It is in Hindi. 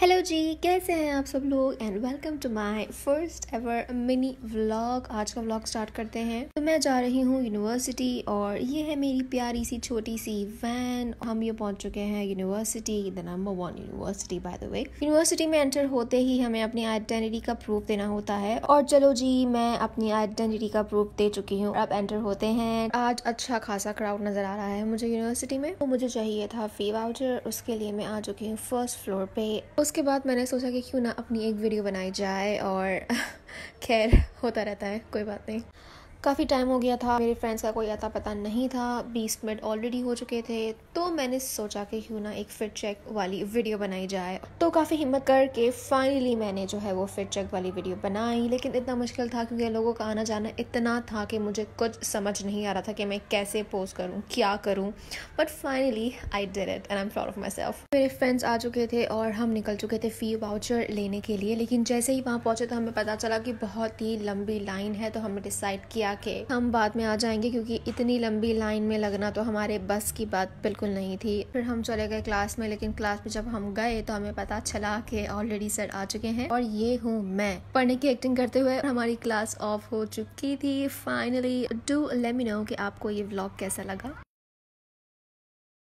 हेलो जी कैसे हैं आप सब लोग and welcome to my first ever mini vlog आज का व्लॉग स्टार्ट करते हैं तो मैं जा रही हूँ यूनिवर्सिटी और ये है मेरी प्यारी सी छोटी सी वैन हम ये पहुँच चुके हैं university the number one university by the way university में एंटर होते ही हमें अपनी आइडेंटिटी का प्रूफ देना होता है और चलो जी मैं अपनी आइडेंटिटी का प्रूफ दे चुकी हूँ अब एंटर होते हैं आज अच्छा खासा क्राउड नजर आ रहा है मुझे यूनिवर्सिटी में वो तो मुझे चाहिए था फी वाउचर उसके लिए मैं आ चुकी हूँ फर्स्ट फ्लोर पे उसके बाद मैंने सोचा कि क्यों ना अपनी एक वीडियो बनाई जाए और खैर होता रहता है कोई बात नहीं काफ़ी टाइम हो गया था मेरे फ्रेंड्स का कोई आता पता नहीं था बीस मिनट ऑलरेडी हो चुके थे तो मैंने सोचा कि क्यों ना एक फिट चेक वाली वीडियो बनाई जाए तो काफ़ी हिम्मत करके फाइनली मैंने जो है वो फिट चेक वाली वीडियो बनाई लेकिन इतना मुश्किल था क्योंकि लोगों का आना जाना इतना था कि मुझे कुछ समझ नहीं आ रहा था कि मैं कैसे पोस्ट करूँ क्या करूँ but finally I did it and I am proud of myself मेरे फ्रेंड्स आ चुके थे और हम निकल चुके थे फी वाउचर लेने के लिए लेकिन जैसे ही वहाँ पहुँचे तो हमें पता चला कि बहुत ही लंबी लाइन है तो हमने डिसाइड किया जाके हम बाद में आ जाएंगे क्योंकि इतनी लंबी लाइन में लगना तो हमारे बस की बात बिल्कुल नहीं थी फिर हम चले गए क्लास में लेकिन क्लास में जब हम गए तो हमें पता चला कि ऑलरेडी सर आ चुके हैं और ये हूँ मैं पढ़ने की एक्टिंग करते हुए हमारी क्लास ऑफ हो चुकी थी finally do let me know कि आपको ये ब्लॉग कैसा लगा